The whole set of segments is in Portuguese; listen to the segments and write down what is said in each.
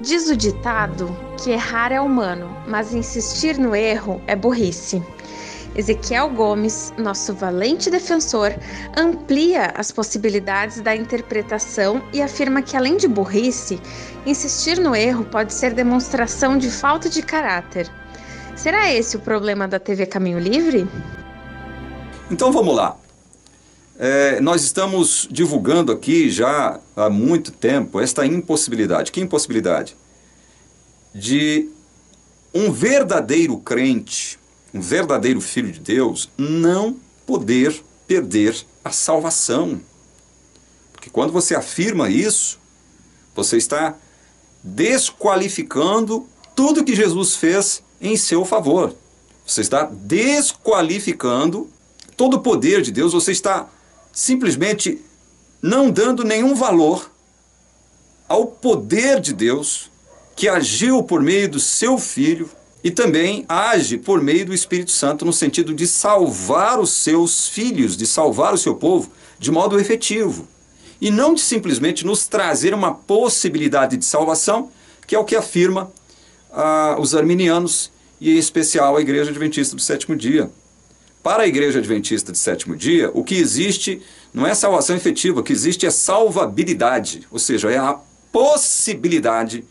Diz o ditado que errar é humano, mas insistir no erro é burrice. Ezequiel Gomes, nosso valente defensor, amplia as possibilidades da interpretação e afirma que, além de burrice, insistir no erro pode ser demonstração de falta de caráter. Será esse o problema da TV Caminho Livre? Então vamos lá. É, nós estamos divulgando aqui já há muito tempo esta impossibilidade. Que impossibilidade? De um verdadeiro crente, um verdadeiro filho de Deus, não poder perder a salvação. Porque quando você afirma isso, você está desqualificando tudo que Jesus fez em seu favor. Você está desqualificando todo o poder de Deus, você está simplesmente não dando nenhum valor ao poder de Deus que agiu por meio do seu filho e também age por meio do Espírito Santo no sentido de salvar os seus filhos, de salvar o seu povo de modo efetivo. E não de simplesmente nos trazer uma possibilidade de salvação, que é o que afirma ah, os arminianos e em especial a Igreja Adventista do Sétimo Dia. Para a Igreja Adventista de Sétimo Dia, o que existe não é salvação efetiva, o que existe é salvabilidade, ou seja, é a possibilidade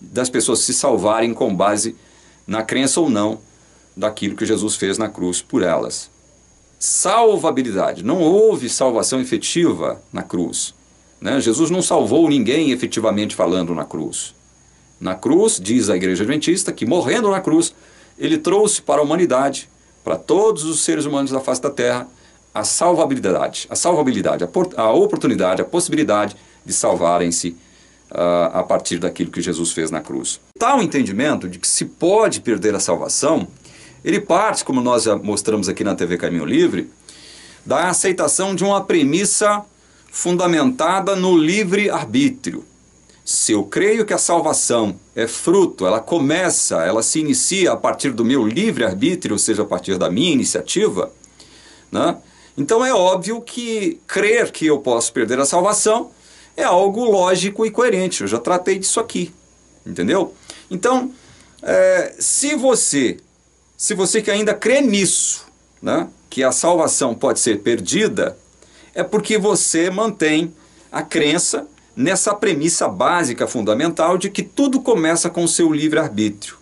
das pessoas se salvarem com base na crença ou não daquilo que Jesus fez na cruz por elas. Salvabilidade. Não houve salvação efetiva na cruz. Né? Jesus não salvou ninguém efetivamente falando na cruz. Na cruz, diz a Igreja Adventista, que morrendo na cruz, ele trouxe para a humanidade para todos os seres humanos da face da Terra a salvabilidade, a salvabilidade, a, a oportunidade, a possibilidade de salvarem-se uh, a partir daquilo que Jesus fez na cruz. Tal tá entendimento de que se pode perder a salvação, ele parte, como nós já mostramos aqui na TV Caminho Livre, da aceitação de uma premissa fundamentada no livre arbítrio. Se eu creio que a salvação é fruto, ela começa, ela se inicia a partir do meu livre-arbítrio, ou seja, a partir da minha iniciativa, né? então é óbvio que crer que eu posso perder a salvação é algo lógico e coerente. Eu já tratei disso aqui, entendeu? Então, é, se você, se você que ainda crê nisso, né, que a salvação pode ser perdida, é porque você mantém a crença nessa premissa básica fundamental de que tudo começa com o seu livre-arbítrio.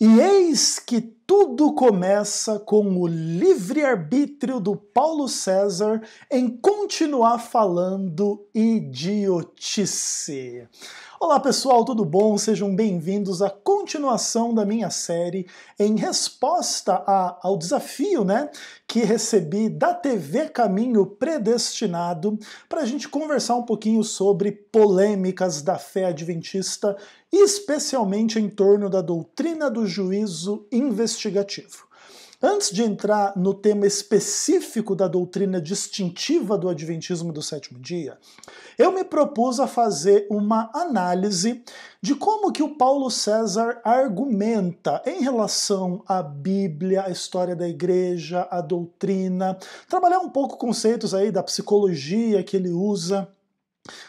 E eis que tudo começa com o livre-arbítrio do Paulo César em continuar falando idiotice. Olá pessoal, tudo bom? Sejam bem-vindos à continuação da minha série em resposta a, ao desafio né, que recebi da TV Caminho Predestinado para a gente conversar um pouquinho sobre polêmicas da fé adventista especialmente em torno da doutrina do juízo investigativo. Antes de entrar no tema específico da doutrina distintiva do Adventismo do sétimo dia, eu me propus a fazer uma análise de como que o Paulo César argumenta em relação à Bíblia, à história da igreja, à doutrina, trabalhar um pouco conceitos aí da psicologia que ele usa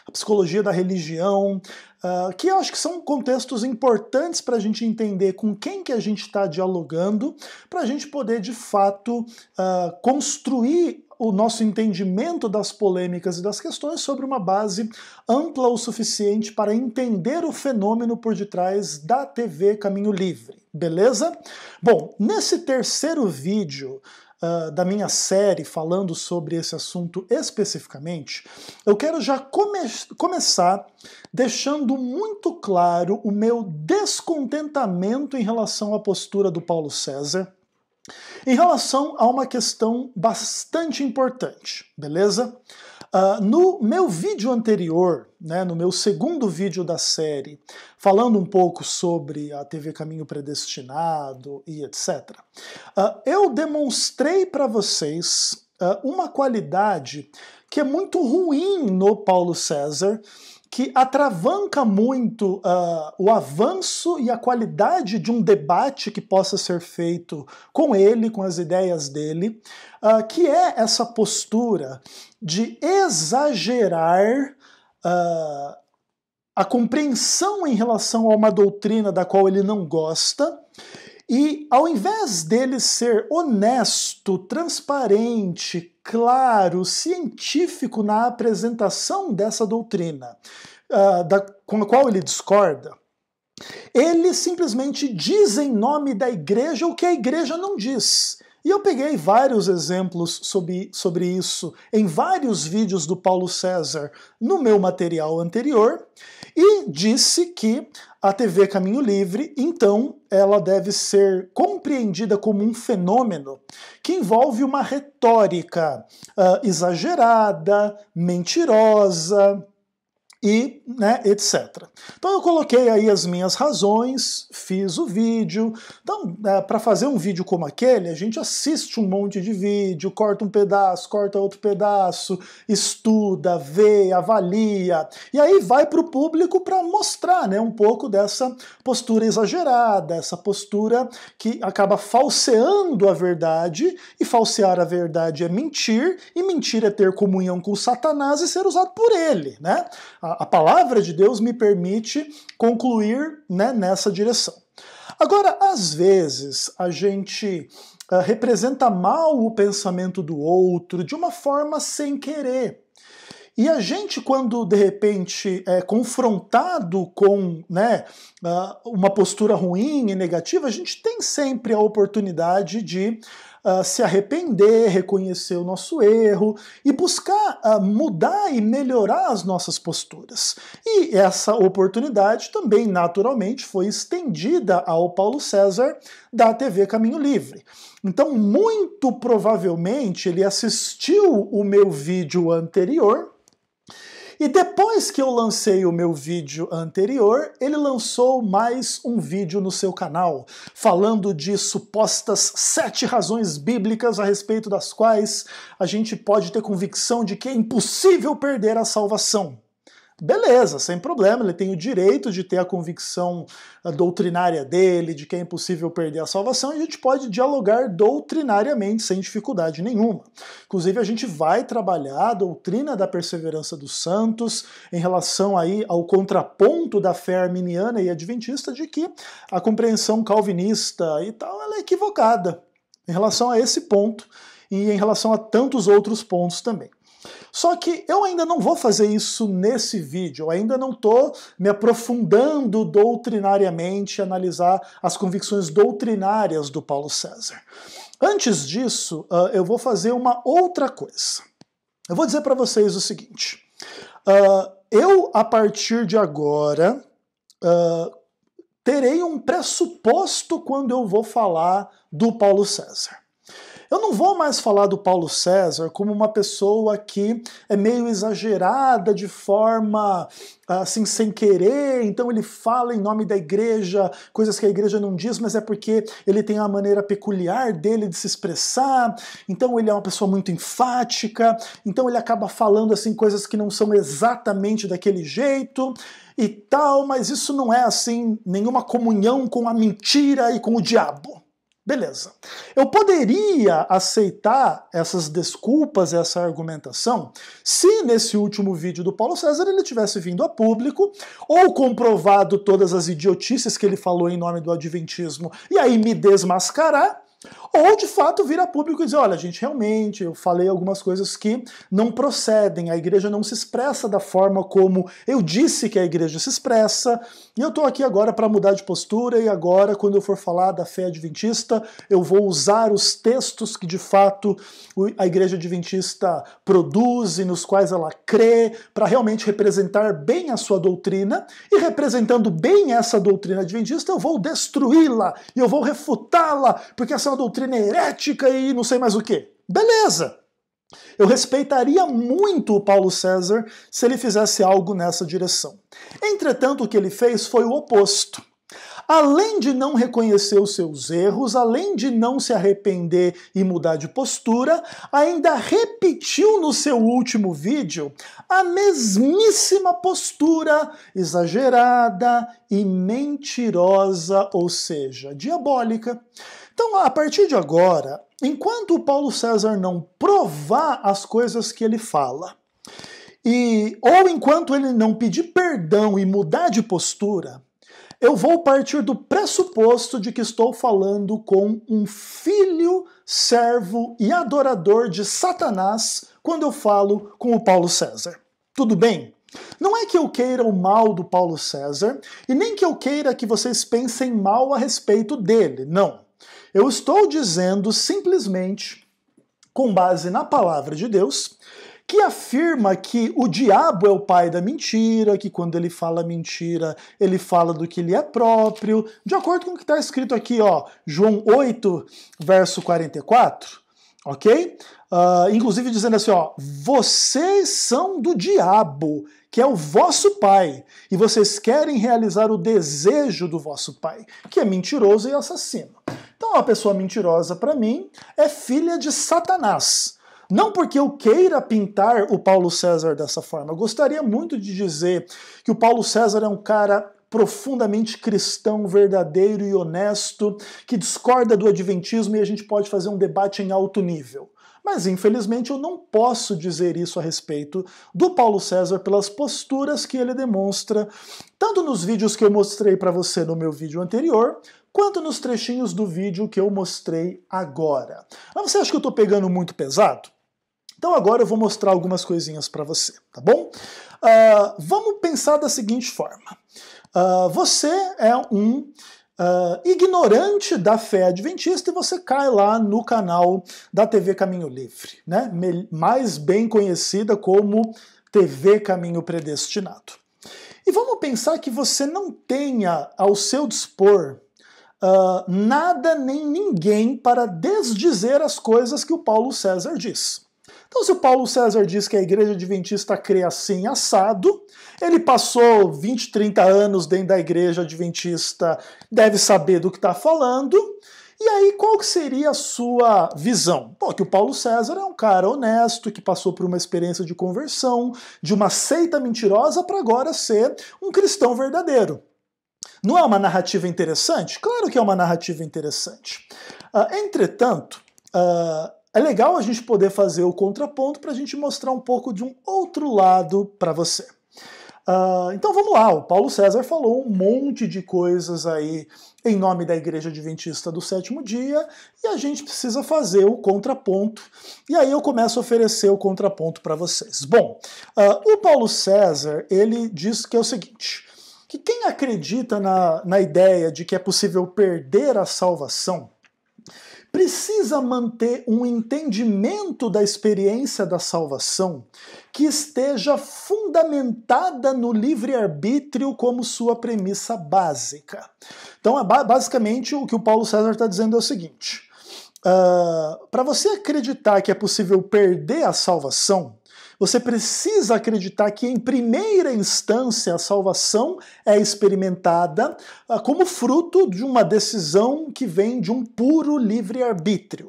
a psicologia da religião, uh, que eu acho que são contextos importantes para a gente entender com quem que a gente está dialogando, para a gente poder de fato uh, construir o nosso entendimento das polêmicas e das questões sobre uma base ampla o suficiente para entender o fenômeno por detrás da TV Caminho Livre, beleza? Bom, nesse terceiro vídeo ah, da minha série falando sobre esse assunto especificamente, eu quero já come começar deixando muito claro o meu descontentamento em relação à postura do Paulo César. Em relação a uma questão bastante importante, beleza? Uh, no meu vídeo anterior, né, no meu segundo vídeo da série, falando um pouco sobre a TV Caminho Predestinado e etc., uh, ah, eu demonstrei para vocês uh, uma qualidade que é muito ruim no Paulo César que atravanca muito uh, o avanço e a qualidade de um debate que possa ser feito com ele, com as ideias dele, uh, que é essa postura de exagerar uh, a compreensão em relação a uma doutrina da qual ele não gosta e ao invés dele ser honesto, transparente, claro, científico na apresentação dessa doutrina, uh, da, com a qual ele discorda, ele simplesmente diz em nome da igreja o que a igreja não diz. E eu peguei vários exemplos sobre, sobre isso em vários vídeos do Paulo César no meu material anterior e disse que a TV Caminho Livre, então, ela deve ser compreendida como um fenômeno que envolve uma retórica uh, exagerada, mentirosa, e né, etc. Então eu coloquei aí as minhas razões, fiz o vídeo. Então, é, né, para fazer um vídeo como aquele, a gente assiste um monte de vídeo, corta um pedaço, corta outro pedaço, estuda, vê, avalia, e aí vai para o público para mostrar né, um pouco dessa postura exagerada, essa postura que acaba falseando a verdade, e falsear a verdade é mentir, e mentir é ter comunhão com Satanás e ser usado por ele, né? a, palavra de Deus me permite concluir né, nessa direção. Agora, às vezes, a gente uh, representa mal o pensamento do outro de uma forma sem querer. E a gente, quando de repente é confrontado com né, ah, uma postura ruim e negativa, a gente tem sempre a oportunidade de uh, se arrepender, reconhecer o nosso erro e buscar uh, mudar e melhorar as nossas posturas. E essa oportunidade também, naturalmente, foi estendida ao Paulo César da TV Caminho Livre. Então, muito provavelmente, ele assistiu o meu vídeo anterior e depois que eu lancei o meu vídeo anterior, ele lançou mais um vídeo no seu canal, falando de supostas sete razões bíblicas a respeito das quais a gente pode ter convicção de que é impossível perder a salvação. Beleza, sem problema, ele tem o direito de ter a convicção ah, doutrinária dele, de que é impossível perder a salvação, e a gente pode dialogar doutrinariamente sem dificuldade nenhuma. Inclusive, a gente vai trabalhar a doutrina da perseverança dos santos em relação aí ao contraponto da fé arminiana e adventista de que a compreensão calvinista e tal ela é equivocada em relação a esse ponto e em relação a tantos outros pontos também. Só que eu ainda não vou fazer isso nesse vídeo, eu ainda não estou me aprofundando doutrinariamente, analisar as convicções doutrinárias do Paulo César. Antes disso, uh, eu vou fazer uma outra coisa. Eu vou dizer para vocês o seguinte: uh, eu, a partir de agora, uh, terei um pressuposto quando eu vou falar do Paulo César. Eu não vou mais falar do Paulo César como uma pessoa que é meio exagerada de forma assim sem querer, então ele fala em nome da igreja, coisas que a igreja não diz, mas é porque ele tem uma maneira peculiar dele de se expressar. Então ele é uma pessoa muito enfática, então ele acaba falando assim coisas que não são exatamente daquele jeito e tal, mas isso não é assim nenhuma comunhão com a mentira e com o diabo. Beleza. Eu poderia aceitar essas desculpas, essa argumentação, se nesse último vídeo do Paulo César ele tivesse vindo a público ou comprovado todas as idiotices que ele falou em nome do adventismo e aí me desmascarar, ou de fato vir a público e dizer: olha, gente, realmente eu falei algumas coisas que não procedem, a igreja não se expressa da forma como eu disse que a igreja se expressa, e eu estou aqui agora para mudar de postura, e agora, quando eu for falar da fé adventista, eu vou usar os textos que de fato a igreja adventista produz e nos quais ela crê, para realmente representar bem a sua doutrina, e representando bem essa doutrina adventista, eu vou destruí-la, e eu vou refutá-la, porque essa é uma doutrina herética e não sei mais o que. Beleza! Eu respeitaria muito o Paulo César se ele fizesse algo nessa direção. Entretanto, o que ele fez foi o oposto. Além de não reconhecer os seus erros, além de não se arrepender e mudar de postura, ainda repetiu no seu último vídeo a mesmíssima postura exagerada e mentirosa, ou seja, diabólica. Então, a partir de agora, enquanto o Paulo César não provar as coisas que ele fala, e ou enquanto ele não pedir perdão e mudar de postura, eu vou partir do pressuposto de que estou falando com um filho, servo e adorador de Satanás quando eu falo com o Paulo César. Tudo bem? Não é que eu queira o mal do Paulo César e nem que eu queira que vocês pensem mal a respeito dele, não. Eu estou dizendo simplesmente, com base na palavra de Deus, que afirma que o diabo é o pai da mentira, que quando ele fala mentira, ele fala do que lhe é próprio, de acordo com o que está escrito aqui, ó, João 8, verso 44, ok? Uh, inclusive dizendo assim, ó, vocês são do diabo, que é o vosso pai, e vocês querem realizar o desejo do vosso pai, que é mentiroso e assassino. Então, uma pessoa mentirosa, para mim, é filha de Satanás. Não porque eu queira pintar o Paulo César dessa forma. Eu gostaria muito de dizer que o Paulo César é um cara profundamente cristão, verdadeiro e honesto, que discorda do adventismo e a gente pode fazer um debate em alto nível. Mas infelizmente eu não posso dizer isso a respeito do Paulo César pelas posturas que ele demonstra, tanto nos vídeos que eu mostrei para você no meu vídeo anterior, quanto nos trechinhos do vídeo que eu mostrei agora. Mas você acha que eu estou pegando muito pesado? Então agora eu vou mostrar algumas coisinhas para você, tá bom? Uh, vamos pensar da seguinte forma. Uh, você é um uh, ignorante da fé adventista e você cai lá no canal da TV Caminho Livre, né? mais bem conhecida como TV Caminho Predestinado. E vamos pensar que você não tenha ao seu dispor uh, nada nem ninguém para desdizer as coisas que o Paulo César diz. Então, se o Paulo César diz que a igreja adventista crê assim assado, ele passou 20, 30 anos dentro da igreja adventista, deve saber do que está falando. E aí, qual que seria a sua visão? Bom, que o Paulo César é um cara honesto, que passou por uma experiência de conversão, de uma seita mentirosa, para agora ser um cristão verdadeiro. Não é uma narrativa interessante? Claro que é uma narrativa interessante. Uh, entretanto, uh, é legal a gente poder fazer o contraponto para a gente mostrar um pouco de um outro lado para você. Uh, então vamos lá, o Paulo César falou um monte de coisas aí em nome da Igreja Adventista do Sétimo Dia e a gente precisa fazer o contraponto. E aí eu começo a oferecer o contraponto para vocês. Bom, uh, o Paulo César ele diz que é o seguinte: que quem acredita na, na ideia de que é possível perder a salvação precisa manter um entendimento da experiência da salvação que esteja fundamentada no livre-arbítrio como sua premissa básica. Então, é basicamente, o que o Paulo César está dizendo é o seguinte: uh, para você acreditar que é possível perder a salvação, você precisa acreditar que, em primeira instância, a salvação é experimentada ah, como fruto de uma decisão que vem de um puro livre-arbítrio.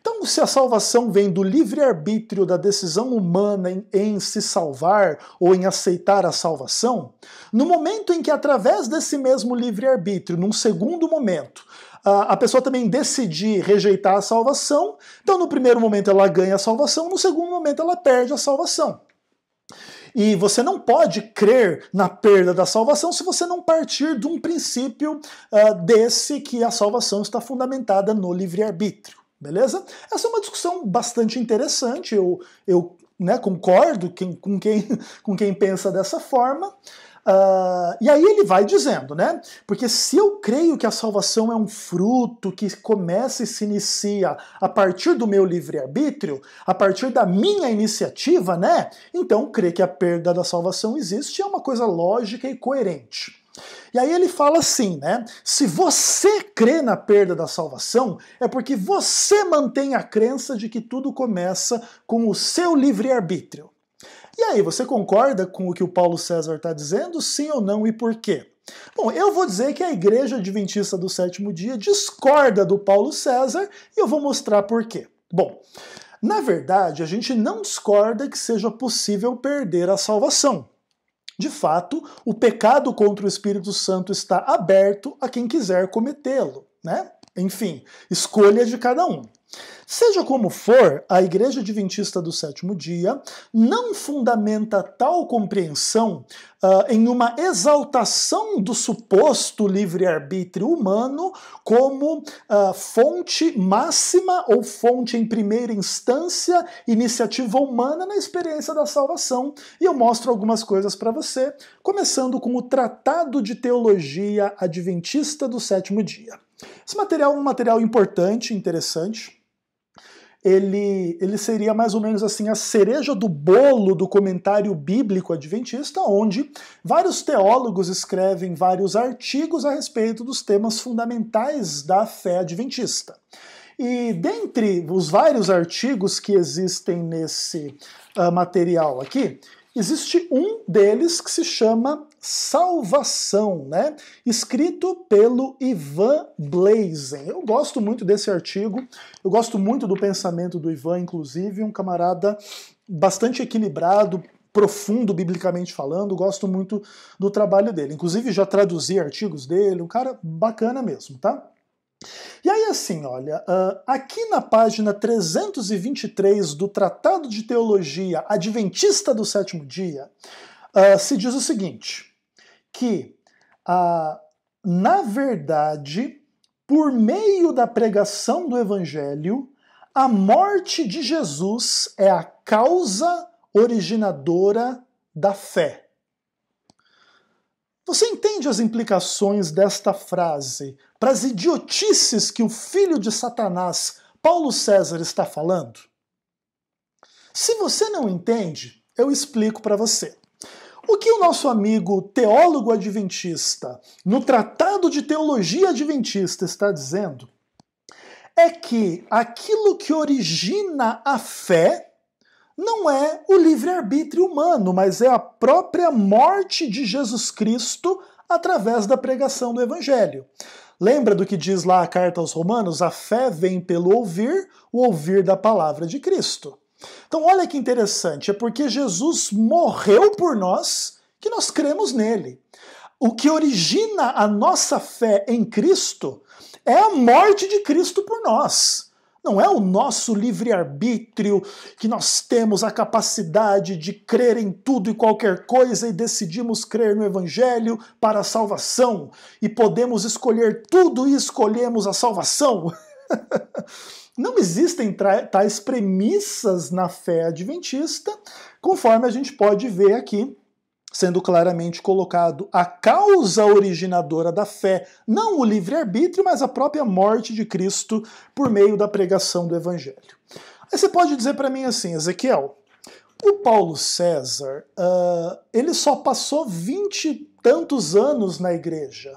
Então, se a salvação vem do livre-arbítrio da decisão humana em, em, se salvar ou em aceitar a salvação, no momento em que, através desse mesmo livre-arbítrio, num segundo momento, a pessoa também decidir rejeitar a salvação. Então, no primeiro momento ela ganha a salvação, no segundo momento ela perde a salvação. E você não pode crer na perda da salvação se você não partir de um princípio uh, desse que a salvação está fundamentada no livre-arbítrio. Beleza? Essa é uma discussão bastante interessante. Eu, eu né, concordo quem, com, quem, com quem pensa dessa forma. Uh, e aí ele vai dizendo, né? Porque se eu creio que a salvação é um fruto que começa e se inicia a partir do meu livre-arbítrio, a partir da minha iniciativa, né? Então crer que a perda da salvação existe é uma coisa lógica e coerente. E aí ele fala assim, né? Se você crê na perda da salvação, é porque você mantém a crença de que tudo começa com o seu livre-arbítrio. E aí, você concorda com o que o Paulo César está dizendo? Sim ou não e por quê? Bom, eu vou dizer que a Igreja Adventista do Sétimo Dia discorda do Paulo César e eu vou mostrar por quê. Bom, na verdade, a gente não discorda que seja possível perder a salvação. De fato, o pecado contra o Espírito Santo está aberto a quem quiser cometê-lo, né? Enfim, escolha de cada um. Seja como for, a Igreja Adventista do Sétimo Dia não fundamenta tal compreensão uh, em uma exaltação do suposto livre-arbítrio humano como uh, fonte máxima ou fonte em primeira instância, iniciativa humana na experiência da salvação. E eu mostro algumas coisas para você, começando com o Tratado de Teologia Adventista do Sétimo Dia. Esse material é um material importante, interessante ele, ele seria mais ou menos assim a cereja do bolo do comentário bíblico adventista, onde vários teólogos escrevem vários artigos a respeito dos temas fundamentais da fé adventista. E dentre os vários artigos que existem nesse uh, material aqui, Existe um deles que se chama Salvação, né? Escrito pelo Ivan Blazen. Eu gosto muito desse artigo, eu gosto muito do pensamento do Ivan, inclusive, um camarada bastante equilibrado, profundo biblicamente falando, gosto muito do trabalho dele. Inclusive já traduzi artigos dele, um cara bacana mesmo, tá? E aí, assim, olha, ah, aqui na página 323 do Tratado de Teologia Adventista do Sétimo Dia, ah, se diz o seguinte: que, ah, na verdade, por meio da pregação do Evangelho, a morte de Jesus é a causa originadora da fé. Você entende as implicações desta frase para as idiotices que o filho de Satanás, Paulo César, está falando? Se você não entende, eu explico para você. O que o nosso amigo teólogo adventista, no Tratado de Teologia Adventista, está dizendo é que aquilo que origina a fé não é o livre-arbítrio humano, mas é a própria morte de Jesus Cristo através da pregação do Evangelho. Lembra do que diz lá a carta aos Romanos? A fé vem pelo ouvir, o ouvir da palavra de Cristo. Então, olha que interessante, é porque Jesus morreu por nós que nós cremos nele. O que origina a nossa fé em Cristo é a morte de Cristo por nós. Não é o nosso livre-arbítrio que nós temos a capacidade de crer em tudo e qualquer coisa e decidimos crer no Evangelho para a salvação e podemos escolher tudo e escolhemos a salvação. Não existem tais premissas na fé adventista, conforme a gente pode ver aqui sendo claramente colocado a causa originadora da fé, não o livre-arbítrio, mas a própria morte de Cristo por meio da pregação do Evangelho. Aí você pode dizer para mim assim, Ezequiel, o Paulo César, uh, ele só passou vinte e tantos anos na igreja.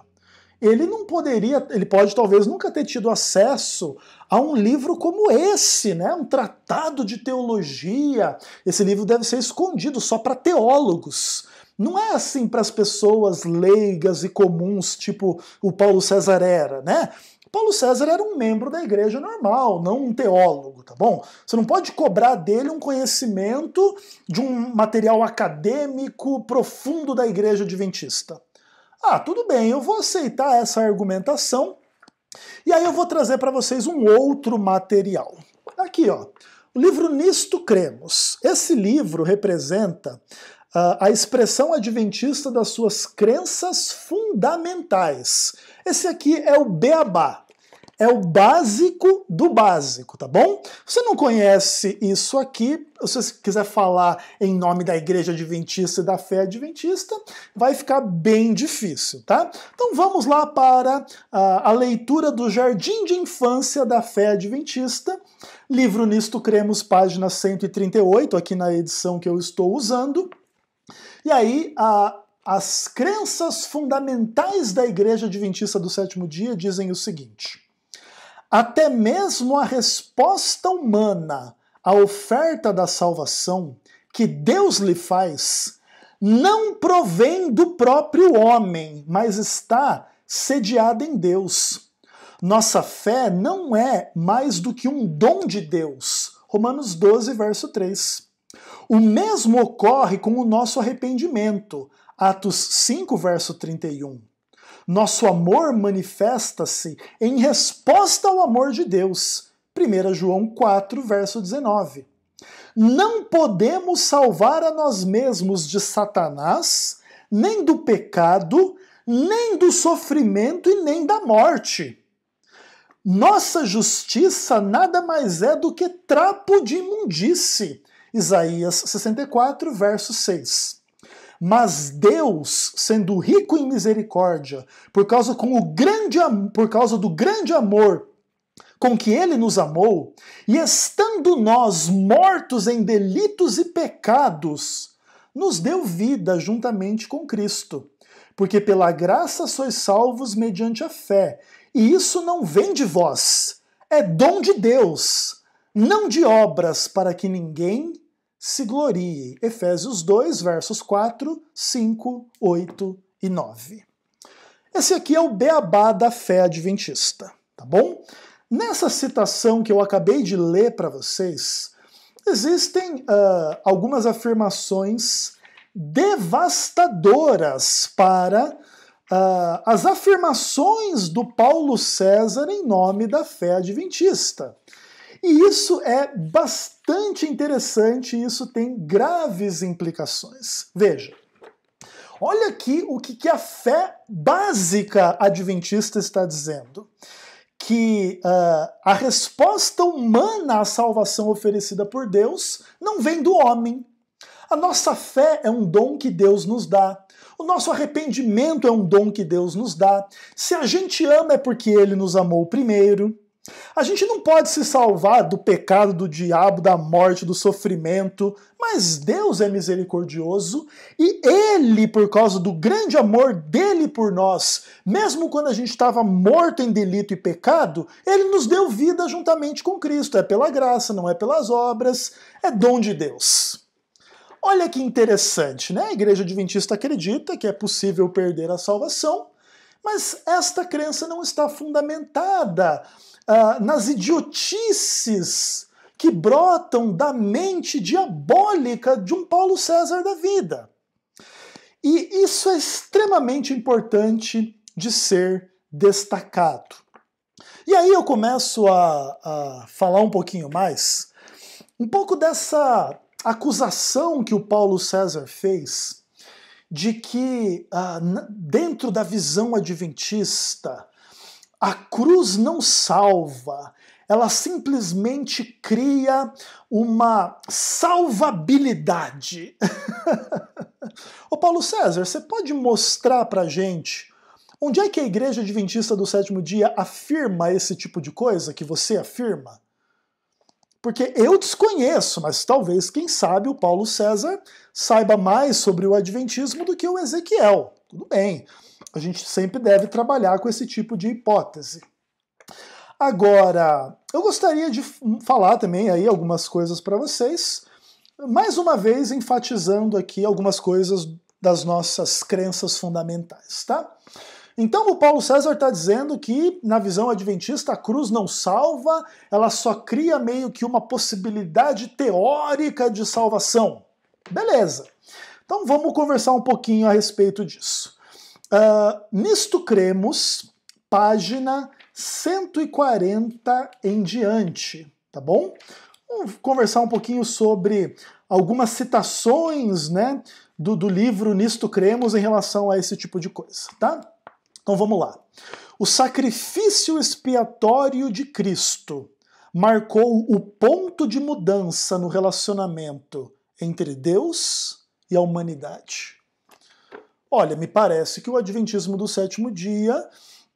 Ele não poderia, ele pode talvez nunca ter tido acesso a um livro como esse, né? Um tratado de teologia. Esse livro deve ser escondido só para teólogos não é assim para as pessoas leigas e comuns, tipo o Paulo César era, né? Paulo César era um membro da igreja normal, não um teólogo, tá bom? Você não pode cobrar dele um conhecimento de um material acadêmico profundo da igreja adventista. Ah, tudo bem, eu vou aceitar essa argumentação. E aí eu vou trazer para vocês um outro material. Aqui, ó. O livro Nisto Cremos. Esse livro representa ah, a expressão adventista das suas crenças fundamentais. Esse aqui é o beabá. É o básico do básico, tá bom? Você não conhece isso aqui, se você quiser falar em nome da Igreja Adventista e da Fé Adventista, vai ficar bem difícil, tá? Então vamos lá para a, ah, a leitura do Jardim de Infância da Fé Adventista, livro Nisto Cremos, página 138, aqui na edição que eu estou usando. E aí, a, as crenças fundamentais da Igreja Adventista do Sétimo Dia dizem o seguinte: até mesmo a resposta humana à oferta da salvação que Deus lhe faz não provém do próprio homem, mas está sediada em Deus. Nossa fé não é mais do que um dom de Deus. Romanos 12, verso 3. O mesmo ocorre com o nosso arrependimento. Atos 5, verso 31. Nosso amor manifesta-se em resposta ao amor de Deus. 1 João 4, verso 19. Não podemos salvar a nós mesmos de Satanás, nem do pecado, nem do sofrimento e nem da morte. Nossa justiça nada mais é do que trapo de imundície Isaías 64, verso 6. Mas Deus, sendo rico em misericórdia, por causa, com o grande, por causa do grande amor com que ele nos amou, e estando nós mortos em delitos e pecados, nos deu vida juntamente com Cristo. Porque pela graça sois salvos mediante a fé, e isso não vem de vós, é dom de Deus não de obras para que ninguém se glorie. Efésios 2, versos 4, 5, 8 e 9. Esse aqui é o beabá da fé adventista, tá bom? Nessa citação que eu acabei de ler para vocês, existem uh, algumas afirmações devastadoras para uh, as afirmações do Paulo César em nome da fé adventista. E isso é bastante interessante, e isso tem graves implicações. Veja, olha aqui o que, que a fé básica adventista está dizendo que uh, a resposta humana à salvação oferecida por Deus não vem do homem. A nossa fé é um dom que Deus nos dá. O nosso arrependimento é um dom que Deus nos dá. Se a gente ama é porque ele nos amou primeiro. A gente não pode se salvar do pecado do diabo, da morte, do sofrimento, mas Deus é misericordioso e Ele, por causa do grande amor dele por nós, mesmo quando a gente estava morto em delito e pecado, Ele nos deu vida juntamente com Cristo. É pela graça, não é pelas obras, é dom de Deus. Olha que interessante, né? A Igreja Adventista acredita que é possível perder a salvação, mas esta crença não está fundamentada ah, nas idiotices que brotam da mente diabólica de um Paulo César da vida. E isso é extremamente importante de ser destacado. E aí eu começo a, a falar um pouquinho mais, um pouco dessa acusação que o Paulo César fez de que, ah, dentro da visão adventista, a cruz não salva, ela simplesmente cria uma salvabilidade. Ô Paulo César, você pode mostrar pra gente onde é que a Igreja Adventista do Sétimo Dia afirma esse tipo de coisa que você afirma? Porque eu desconheço, mas talvez, quem sabe, o Paulo César saiba mais sobre o Adventismo do que o Ezequiel. Tudo bem. A gente sempre deve trabalhar com esse tipo de hipótese. Agora, eu gostaria de hum, falar também aí algumas coisas para vocês, mais uma vez enfatizando aqui algumas coisas das nossas crenças fundamentais, tá? Então o Paulo César está dizendo que, na visão adventista, a cruz não salva, ela só cria meio que uma possibilidade teórica de salvação. Beleza. Então vamos conversar um pouquinho a respeito disso. Uh, nisto cremos, página 140 em diante, tá bom? Vamos conversar um pouquinho sobre algumas citações né, do, do livro Nisto Cremos em relação a esse tipo de coisa, tá? Então vamos lá. O sacrifício expiatório de Cristo marcou o ponto de mudança no relacionamento entre Deus e a humanidade olha, me parece que o Adventismo do sétimo dia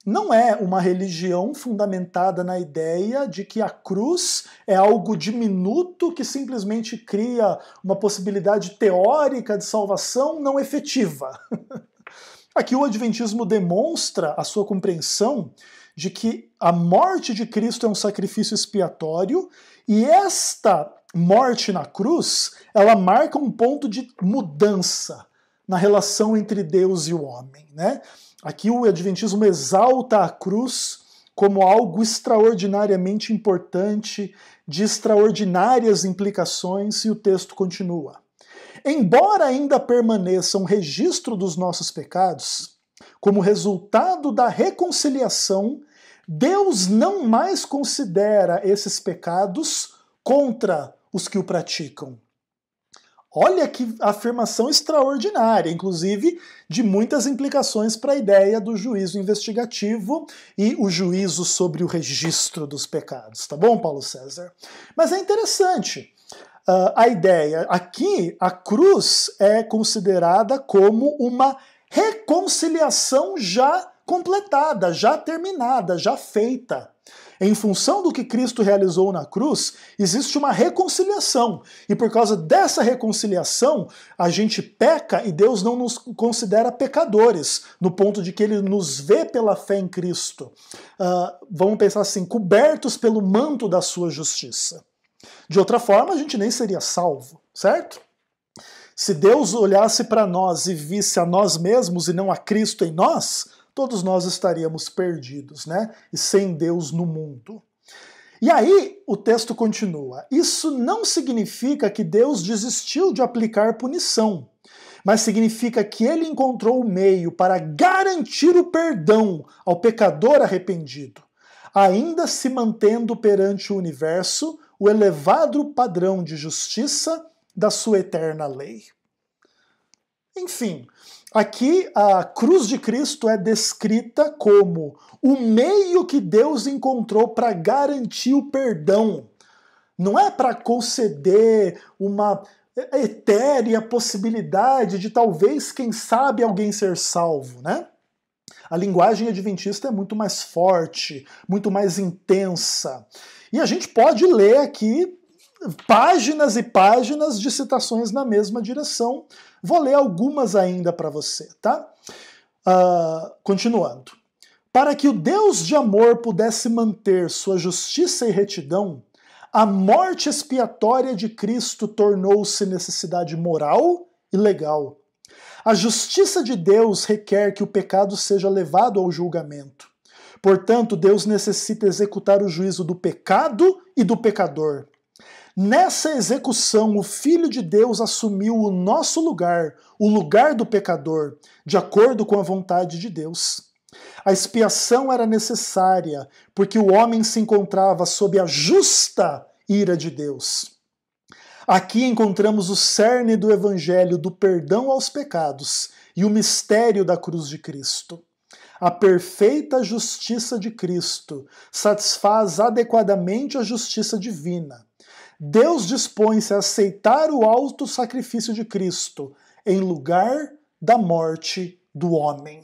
não é uma religião fundamentada na ideia de que a cruz é algo diminuto que simplesmente cria uma possibilidade teórica de salvação não efetiva. Aqui o Adventismo demonstra a sua compreensão de que a morte de Cristo é um sacrifício expiatório e esta morte na cruz, ela marca um ponto de mudança na relação entre Deus e o homem. Né? Aqui o Adventismo exalta a cruz como algo extraordinariamente importante, de extraordinárias implicações, e o texto continua. Embora ainda permaneça um registro dos nossos pecados, como resultado da reconciliação, Deus não mais considera esses pecados contra os que o praticam. Olha que afirmação extraordinária, inclusive de muitas implicações para a ideia do juízo investigativo e o juízo sobre o registro dos pecados, tá bom, Paulo César? Mas é interessante. Uh, a ideia aqui, a cruz é considerada como uma reconciliação já completada, já terminada, já feita. Em função do que Cristo realizou na cruz, existe uma reconciliação. E por causa dessa reconciliação, a gente peca e Deus não nos considera pecadores, no ponto de que ele nos vê pela fé em Cristo. Uh, vamos pensar assim: cobertos pelo manto da sua justiça. De outra forma, a gente nem seria salvo, certo? Se Deus olhasse para nós e visse a nós mesmos e não a Cristo em nós, todos nós estaríamos perdidos, né? E sem Deus no mundo. E aí o texto continua: Isso não significa que Deus desistiu de aplicar punição, mas significa que ele encontrou o meio para garantir o perdão ao pecador arrependido, ainda se mantendo perante o universo o elevado padrão de justiça da sua eterna lei. Enfim, Aqui a cruz de Cristo é descrita como o meio que Deus encontrou para garantir o perdão. Não é para conceder uma etérea possibilidade de talvez, quem sabe, alguém ser salvo, né? A linguagem adventista é muito mais forte, muito mais intensa. E a gente pode ler aqui páginas e páginas de citações na mesma direção. Vou ler algumas ainda para você, tá? Uh, continuando. Para que o Deus de amor pudesse manter sua justiça e retidão, a morte expiatória de Cristo tornou-se necessidade moral e legal. A justiça de Deus requer que o pecado seja levado ao julgamento. Portanto, Deus necessita executar o juízo do pecado e do pecador. Nessa execução, o Filho de Deus assumiu o nosso lugar, o lugar do pecador, de acordo com a vontade de Deus. A expiação era necessária, porque o homem se encontrava sob a justa ira de Deus. Aqui encontramos o cerne do evangelho do perdão aos pecados e o mistério da cruz de Cristo. A perfeita justiça de Cristo satisfaz adequadamente a justiça divina. Deus dispõe-se a aceitar o alto sacrifício de Cristo em lugar da morte do homem.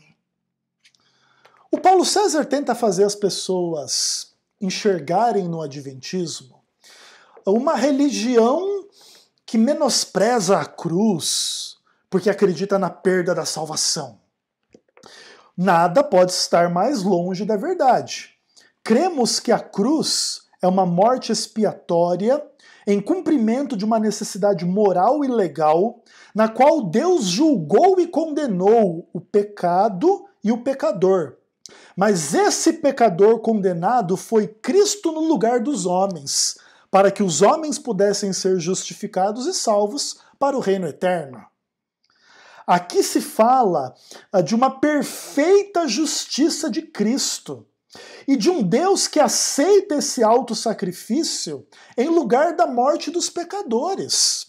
O Paulo César tenta fazer as pessoas enxergarem no Adventismo uma religião que menospreza a cruz porque acredita na perda da salvação. Nada pode estar mais longe da verdade. Cremos que a cruz é uma morte expiatória em cumprimento de uma necessidade moral e legal, na qual Deus julgou e condenou o pecado e o pecador. Mas esse pecador condenado foi Cristo no lugar dos homens, para que os homens pudessem ser justificados e salvos para o reino eterno. Aqui se fala ah, de uma perfeita justiça de Cristo e de um Deus que aceita esse alto sacrifício em lugar da morte dos pecadores.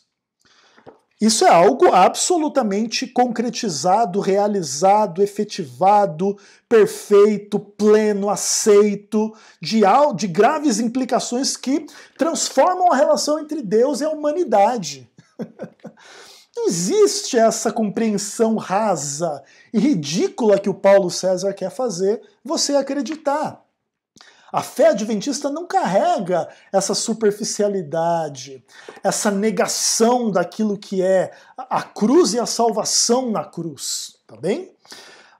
Isso é algo absolutamente concretizado, realizado, efetivado, perfeito, pleno, aceito, de, de graves implicações que transformam a relação entre Deus e a humanidade. existe essa compreensão rasa e ridícula que o Paulo César quer fazer você acreditar. A fé adventista não carrega essa superficialidade, essa negação daquilo que é a cruz e a salvação na cruz, tá bem?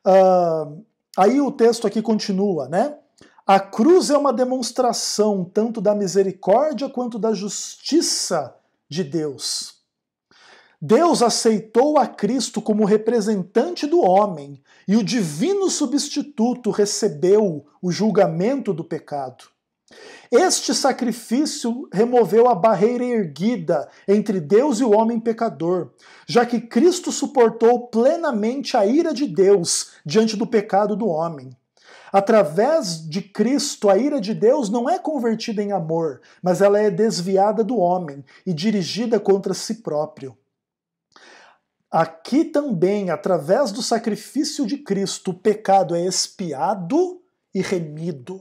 Uh, aí o texto aqui continua, né? A cruz é uma demonstração tanto da misericórdia quanto da justiça de Deus. Deus aceitou a Cristo como representante do homem e o divino substituto recebeu o julgamento do pecado. Este sacrifício removeu a barreira erguida entre Deus e o homem pecador, já que Cristo suportou plenamente a ira de Deus diante do pecado do homem. Através de Cristo, a ira de Deus não é convertida em amor, mas ela é desviada do homem e dirigida contra si próprio. Aqui também, através do sacrifício de Cristo, o pecado é expiado e remido.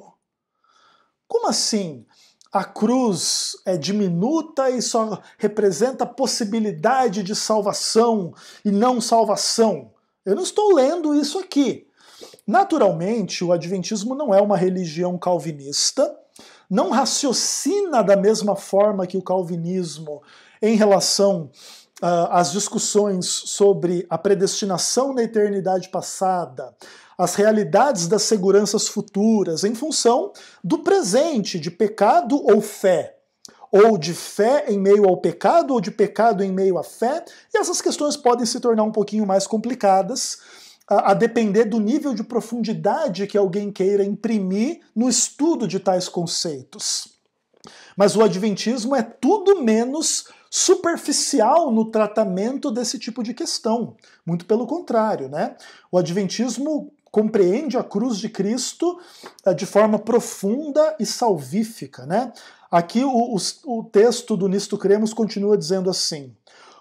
Como assim? A cruz é diminuta e só representa possibilidade de salvação e não salvação. Eu não estou lendo isso aqui. Naturalmente, o Adventismo não é uma religião calvinista, não raciocina da mesma forma que o calvinismo em relação ah, as discussões sobre a predestinação na eternidade passada, as realidades das seguranças futuras, em função do presente, de pecado ou fé, ou de fé em meio ao pecado, ou de pecado em meio à fé, e essas questões podem se tornar um pouquinho mais complicadas. A, a depender do nível de profundidade que alguém queira imprimir no estudo de tais conceitos. Mas o Adventismo é tudo menos superficial no tratamento desse tipo de questão. Muito pelo contrário, né? O Adventismo compreende a cruz de Cristo eh, de forma profunda e salvífica, né? Aqui o, o, o texto do Nisto Cremos continua dizendo assim: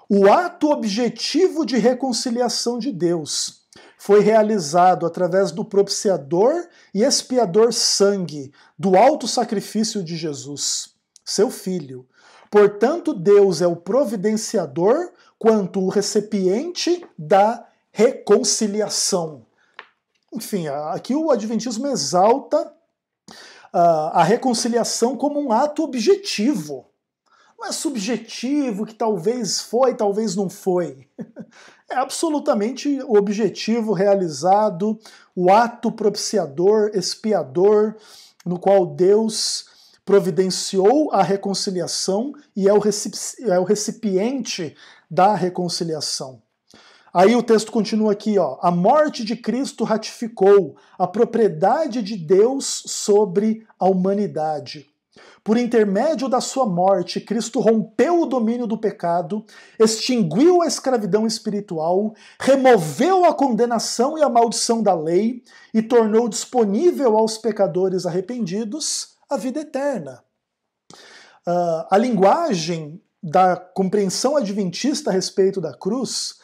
o ato objetivo de reconciliação de Deus foi realizado através do propiciador e expiador sangue do alto sacrifício de Jesus, seu filho, Portanto, Deus é o providenciador quanto o recipiente da reconciliação. Enfim, aqui o Adventismo exalta ah, a reconciliação como um ato objetivo. Não é subjetivo que talvez foi, talvez não foi. É absolutamente o objetivo realizado, o ato propiciador, expiador, no qual Deus providenciou a reconciliação e é o, é o recipiente da reconciliação. Aí o texto continua aqui, ó. A morte de Cristo ratificou a propriedade de Deus sobre a humanidade. Por intermédio da sua morte, Cristo rompeu o domínio do pecado, extinguiu a escravidão espiritual, removeu a condenação e a maldição da lei e tornou disponível aos pecadores arrependidos a vida eterna. Uh, a linguagem da compreensão adventista a respeito da cruz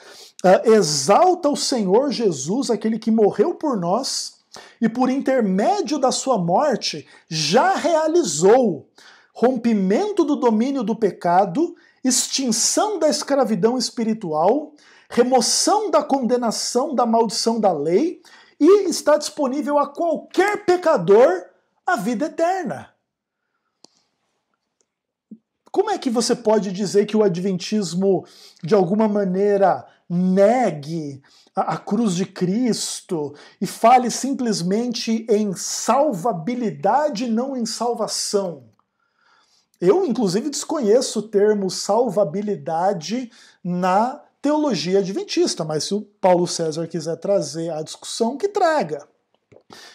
uh, exalta o Senhor Jesus, aquele que morreu por nós e por intermédio da sua morte já realizou rompimento do domínio do pecado, extinção da escravidão espiritual, remoção da condenação da maldição da lei e está disponível a qualquer pecador a vida eterna. Como é que você pode dizer que o Adventismo, de alguma maneira, negue a, a cruz de Cristo e fale simplesmente em salvabilidade, não em salvação? Eu, inclusive, desconheço o termo salvabilidade na teologia adventista, mas se o Paulo César quiser trazer a discussão, que traga.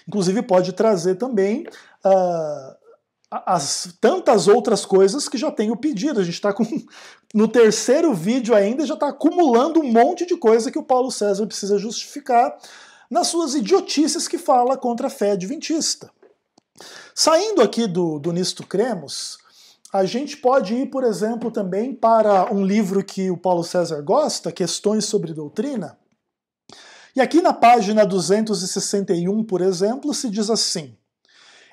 Inclusive, pode trazer também. Uh, as tantas outras coisas que já tenho pedido. A gente está com no terceiro vídeo ainda já está acumulando um monte de coisa que o Paulo César precisa justificar nas suas idiotices que fala contra a fé adventista. Saindo aqui do, do Nisto Cremos, a gente pode ir, por exemplo, também para um livro que o Paulo César gosta, Questões sobre Doutrina, e aqui na página 261, por exemplo, se diz assim: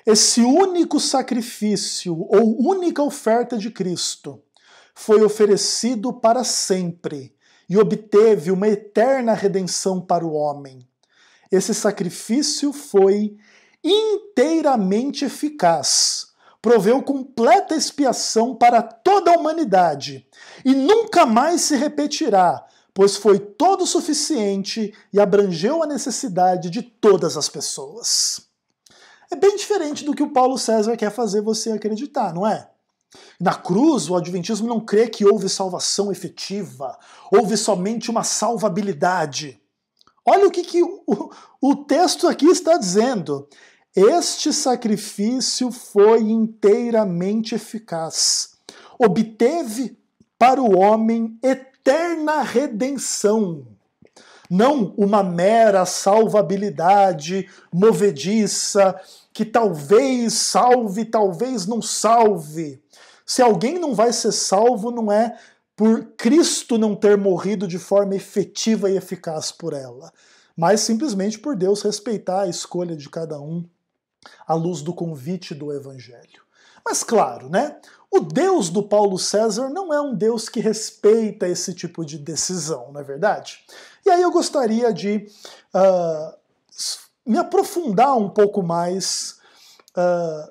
Esse único sacrifício ou única oferta de Cristo foi oferecido para sempre e obteve uma eterna redenção para o homem. Esse sacrifício foi inteiramente eficaz, proveu completa expiação para toda a humanidade e nunca mais se repetirá pois foi todo o suficiente e abrangeu a necessidade de todas as pessoas. É bem diferente do que o Paulo César quer fazer você acreditar, não é? Na cruz, o Adventismo não crê que houve salvação efetiva, houve somente uma salvabilidade. Olha o que, que o, o texto aqui está dizendo. Este sacrifício foi inteiramente eficaz. Obteve para o homem eterno eterna redenção. Não uma mera salvabilidade movediça, que talvez salve, talvez não salve. Se alguém não vai ser salvo, não é por Cristo não ter morrido de forma efetiva e eficaz por ela, mas simplesmente por Deus respeitar a escolha de cada um à luz do convite do Evangelho. Mas claro, né? O Deus do Paulo César não é um Deus que respeita esse tipo de decisão, não é verdade? E aí eu gostaria de uh, me aprofundar um pouco mais uh,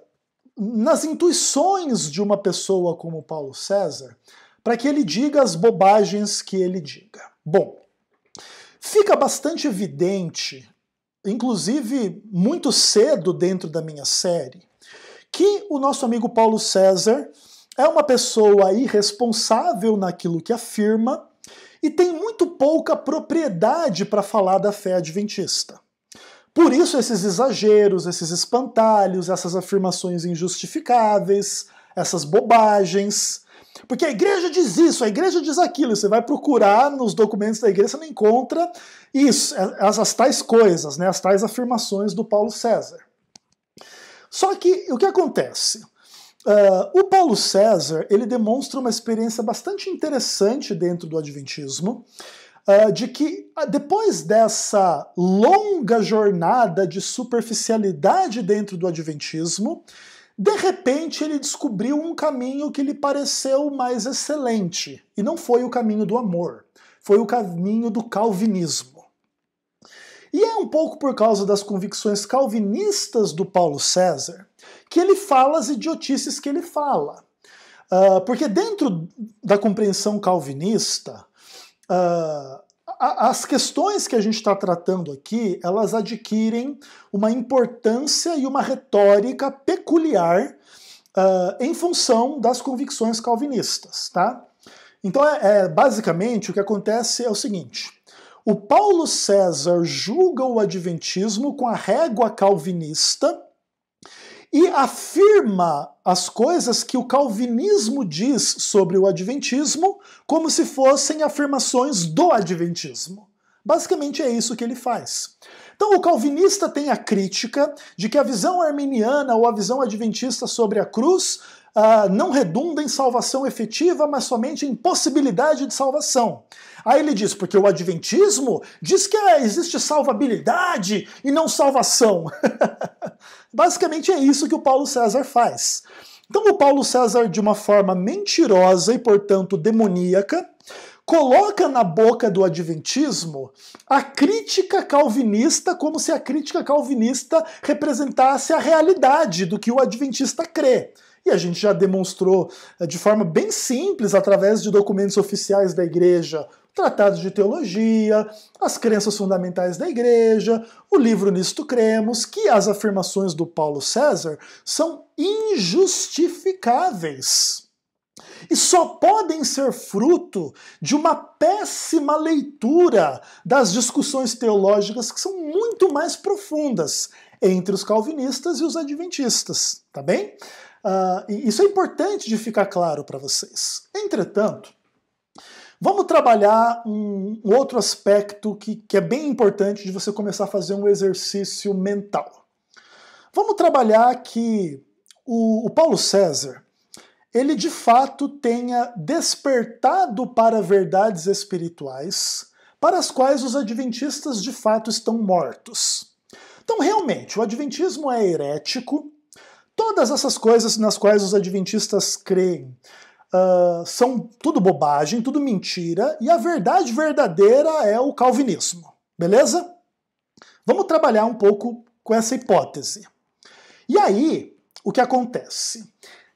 nas intuições de uma pessoa como Paulo César, para que ele diga as bobagens que ele diga. Bom, fica bastante evidente, inclusive muito cedo dentro da minha série, que o nosso amigo Paulo César é uma pessoa irresponsável naquilo que afirma e tem muito pouca propriedade para falar da fé adventista. Por isso, esses exageros, esses espantalhos, essas afirmações injustificáveis, essas bobagens. Porque a igreja diz isso, a igreja diz aquilo. Você vai procurar nos documentos da igreja, você não encontra isso, é, essas tais coisas, né, as tais afirmações do Paulo César. Só que o que acontece? Uh, o Paulo César ele demonstra uma experiência bastante interessante dentro do Adventismo, uh, de que ah, depois dessa longa jornada de superficialidade dentro do Adventismo, de repente ele descobriu um caminho que lhe pareceu mais excelente e não foi o caminho do amor, foi o caminho do calvinismo. E é um pouco por causa das convicções calvinistas do Paulo César que ele fala as idiotices que ele fala. Uh, porque dentro da compreensão calvinista, uh, as questões que a gente está tratando aqui, elas adquirem uma importância e uma retórica peculiar uh, em função das convicções calvinistas, tá? Então, é, é, basicamente, o que acontece é o seguinte. O Paulo César julga o Adventismo com a régua calvinista e afirma as coisas que o calvinismo diz sobre o Adventismo como se fossem afirmações do Adventismo. Basicamente é isso que ele faz. Então, o calvinista tem a crítica de que a visão arminiana ou a visão adventista sobre a cruz uh, não redunda em salvação efetiva, mas somente em possibilidade de salvação. Aí ele diz, porque o adventismo diz que é, existe salvabilidade e não salvação. Basicamente é isso que o Paulo César faz. Então, o Paulo César, de uma forma mentirosa e, portanto, demoníaca, coloca na boca do adventismo a crítica calvinista como se a crítica calvinista representasse a realidade do que o adventista crê. E a gente já demonstrou eh, de forma bem simples, através de documentos oficiais da igreja, tratados de teologia, as crenças fundamentais da igreja, o livro Nisto Cremos, que as afirmações do Paulo César são injustificáveis e só podem ser fruto de uma péssima leitura das discussões teológicas que são muito mais profundas entre os calvinistas e os adventistas, tá bem? Uh, isso é importante de ficar claro para vocês. Entretanto, vamos trabalhar um, outro aspecto que, que é bem importante de você começar a fazer um exercício mental. Vamos trabalhar que o, o Paulo César ele de fato tenha despertado para verdades espirituais para as quais os adventistas de fato estão mortos. Então, realmente, o adventismo é herético. Todas essas coisas nas quais os adventistas creem uh, são tudo bobagem, tudo mentira, e a verdade verdadeira é o calvinismo. Beleza? Vamos trabalhar um pouco com essa hipótese. E aí, o que acontece?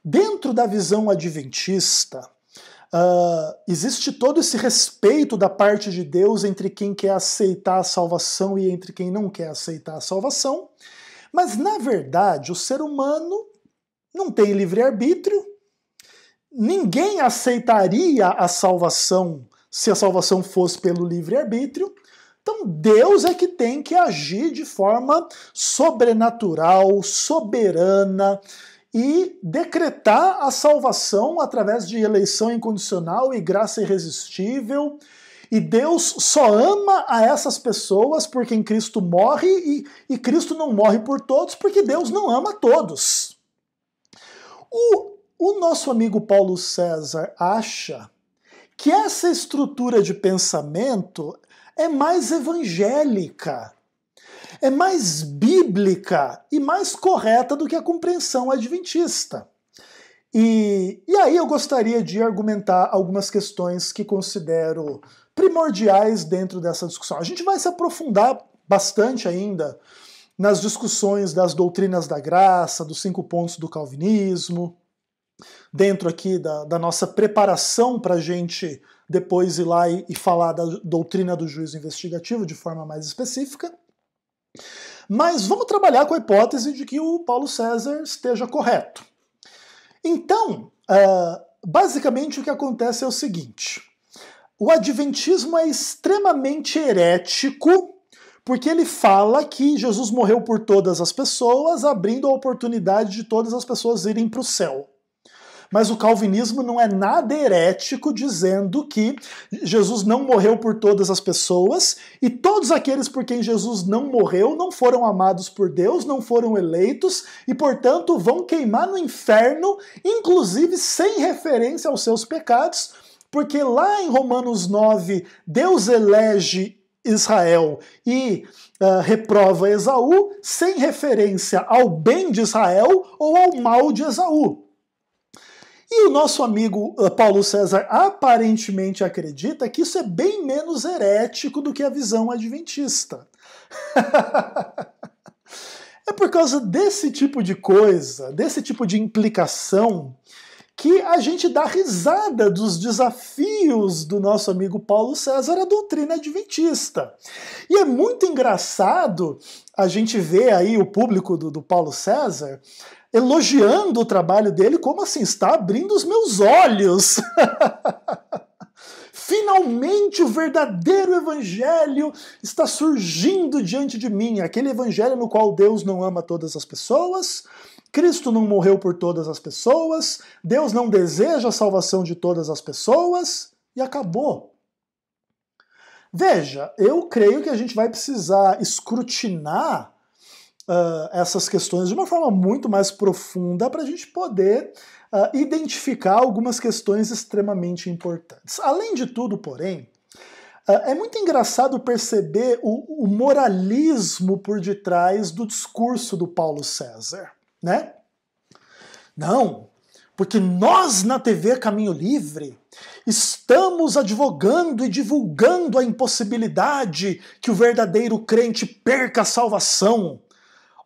Dentro da visão adventista, uh, existe todo esse respeito da parte de Deus entre quem quer aceitar a salvação e entre quem não quer aceitar a salvação. Mas, na verdade, o ser humano não tem livre-arbítrio. Ninguém aceitaria a salvação se a salvação fosse pelo livre-arbítrio. Então, Deus é que tem que agir de forma sobrenatural, soberana, e decretar a salvação através de eleição incondicional e graça irresistível. E Deus só ama a essas pessoas por quem Cristo morre, e, e Cristo não morre por todos, porque Deus não ama a todos. O, o nosso amigo Paulo César acha que essa estrutura de pensamento é mais evangélica é mais bíblica e mais correta do que a compreensão adventista. E, e aí eu gostaria de argumentar algumas questões que considero primordiais dentro dessa discussão. A gente vai se aprofundar bastante ainda nas discussões das doutrinas da graça, dos cinco pontos do calvinismo, dentro aqui da, da nossa preparação para a gente depois ir lá e, e falar da doutrina do juízo investigativo de forma mais específica. Mas vamos trabalhar com a hipótese de que o Paulo César esteja correto. Então, ah, basicamente o que acontece é o seguinte: o Adventismo é extremamente herético porque ele fala que Jesus morreu por todas as pessoas, abrindo a oportunidade de todas as pessoas irem para o céu. Mas o calvinismo não é nada herético dizendo que Jesus não morreu por todas as pessoas e todos aqueles por quem Jesus não morreu não foram amados por Deus, não foram eleitos e, portanto, vão queimar no inferno, inclusive sem referência aos seus pecados. Porque lá em Romanos 9, Deus elege Israel e uh, reprova Esaú sem referência ao bem de Israel ou ao mal de Esaú. E o nosso amigo eh, Paulo César aparentemente acredita que isso é bem menos herético do que a visão adventista. é por causa desse tipo de coisa, desse tipo de implicação, que a gente dá risada dos desafios do nosso amigo Paulo César à doutrina adventista. E é muito engraçado a gente ver aí o público do, do Paulo César elogiando o trabalho dele, como assim? Está abrindo os meus olhos! Finalmente o verdadeiro evangelho está surgindo diante de mim, aquele evangelho no qual Deus não ama todas as pessoas, Cristo não morreu por todas as pessoas, Deus não deseja a salvação de todas as pessoas, e acabou. Veja, eu creio que a gente vai precisar escrutinar uh, essas questões de uma forma muito mais profunda para a gente poder uh, identificar algumas questões extremamente importantes. Além de tudo, porém, uh, é muito engraçado perceber o, o moralismo por detrás do discurso do Paulo César né? Não, porque nós na TV Caminho Livre estamos advogando e divulgando a impossibilidade que o verdadeiro crente perca a salvação.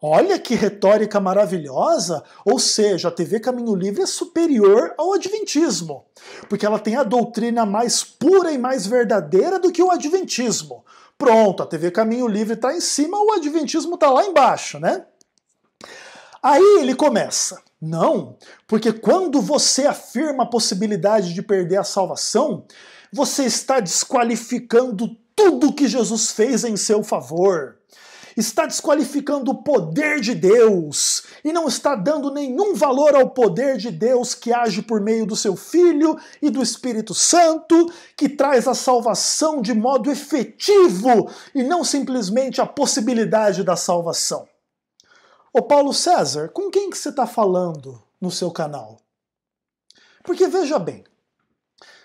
Olha que retórica maravilhosa! Ou seja, a TV Caminho Livre é superior ao Adventismo, porque ela tem a doutrina mais pura e mais verdadeira do que o Adventismo. Pronto, a TV Caminho Livre está em cima, o Adventismo está lá embaixo, né? Aí ele começa. Não, porque quando você afirma a possibilidade de perder a salvação, você está desqualificando tudo que Jesus fez em seu favor. Está desqualificando o poder de Deus e não está dando nenhum valor ao poder de Deus que age por meio do seu Filho e do Espírito Santo, que traz a salvação de modo efetivo e não simplesmente a possibilidade da salvação. Ô Paulo César, com quem que você está falando no seu canal? Porque veja bem,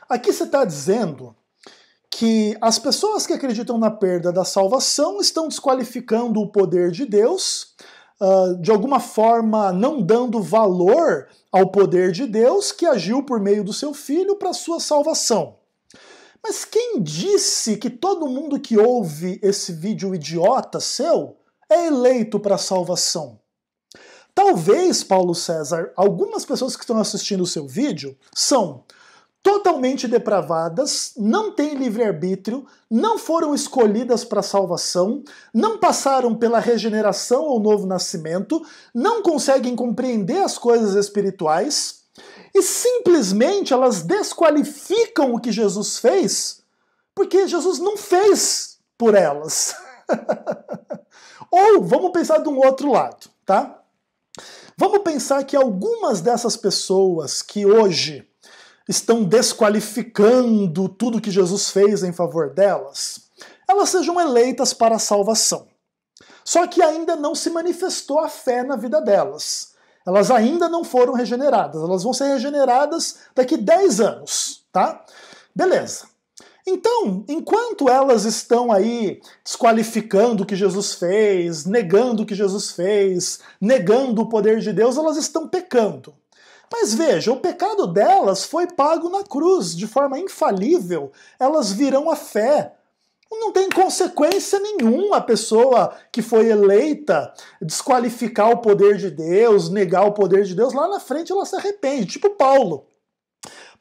aqui você está dizendo que as pessoas que acreditam na perda da salvação estão desqualificando o poder de Deus, uh, de alguma forma não dando valor ao poder de Deus que agiu por meio do seu filho para sua salvação. Mas quem disse que todo mundo que ouve esse vídeo idiota seu é eleito para a salvação. Talvez, Paulo César, algumas pessoas que estão assistindo o seu vídeo são totalmente depravadas, não têm livre-arbítrio, não foram escolhidas para salvação, não passaram pela regeneração ou novo nascimento, não conseguem compreender as coisas espirituais e simplesmente elas desqualificam o que Jesus fez, porque Jesus não fez por elas. Ou vamos pensar de um outro lado, tá? Vamos pensar que algumas dessas pessoas que hoje estão desqualificando tudo que Jesus fez em favor delas, elas sejam eleitas para a salvação. Só que ainda não se manifestou a fé na vida delas. Elas ainda não foram regeneradas. Elas vão ser regeneradas daqui 10 anos, tá? Beleza. Então, enquanto elas estão aí desqualificando o que Jesus fez, negando o que Jesus fez, negando o poder de Deus, elas estão pecando. Mas veja, o pecado delas foi pago na cruz de forma infalível. Elas virão a fé, não tem consequência nenhuma a pessoa que foi eleita desqualificar o poder de Deus, negar o poder de Deus, lá na frente ela se arrepende, tipo Paulo.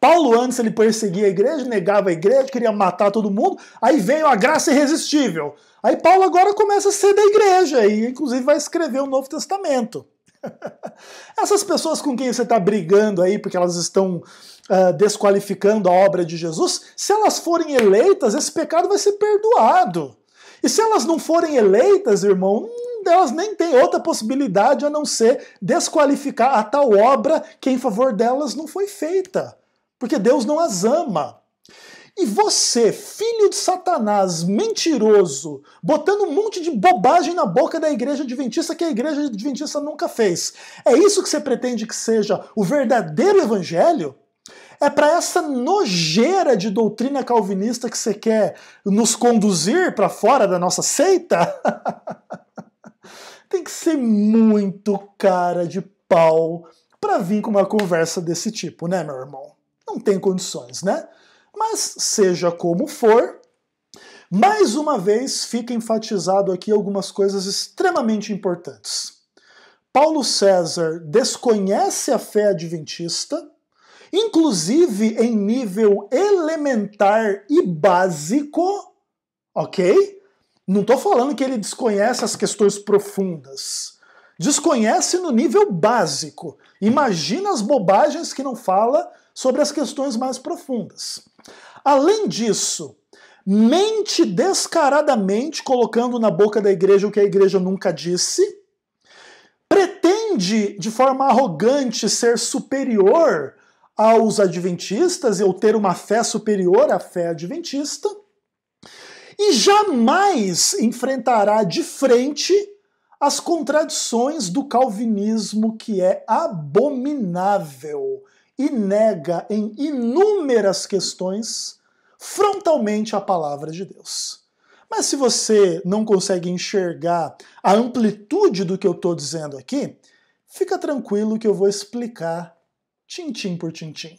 Paulo antes ele perseguia a igreja, negava a igreja, queria matar todo mundo. Aí veio a graça irresistível. Aí Paulo agora começa a ser da igreja e inclusive vai escrever o Novo Testamento. Essas pessoas com quem você está brigando aí, porque elas estão uh, desqualificando a obra de Jesus, se elas forem eleitas, esse pecado vai ser perdoado. E se elas não forem eleitas, irmão, elas nem têm outra possibilidade a não ser desqualificar a tal obra que em favor delas não foi feita porque Deus não as ama. E você, filho de Satanás, mentiroso, botando um monte de bobagem na boca da igreja adventista que a igreja adventista nunca fez. É isso que você pretende que seja o verdadeiro evangelho? É para essa nojeira de doutrina calvinista que você quer nos conduzir para fora da nossa seita? Tem que ser muito cara de pau para vir com uma conversa desse tipo, né, meu irmão? não tem condições, né? Mas seja como for, mais uma vez fica enfatizado aqui algumas coisas extremamente importantes. Paulo César desconhece a fé adventista, inclusive em nível elementar e básico, ok? Não estou falando que ele desconhece as questões profundas. Desconhece no nível básico. Imagina as bobagens que não fala sobre as questões mais profundas. Além disso, mente descaradamente, colocando na boca da igreja o que a igreja nunca disse, pretende de forma arrogante ser superior aos adventistas ou ter uma fé superior à fé adventista e jamais enfrentará de frente as contradições do calvinismo que é abominável e nega em inúmeras questões frontalmente a palavra de Deus. Mas se você não consegue enxergar a amplitude do que eu estou dizendo aqui, fica tranquilo que eu vou explicar tintim por tintim.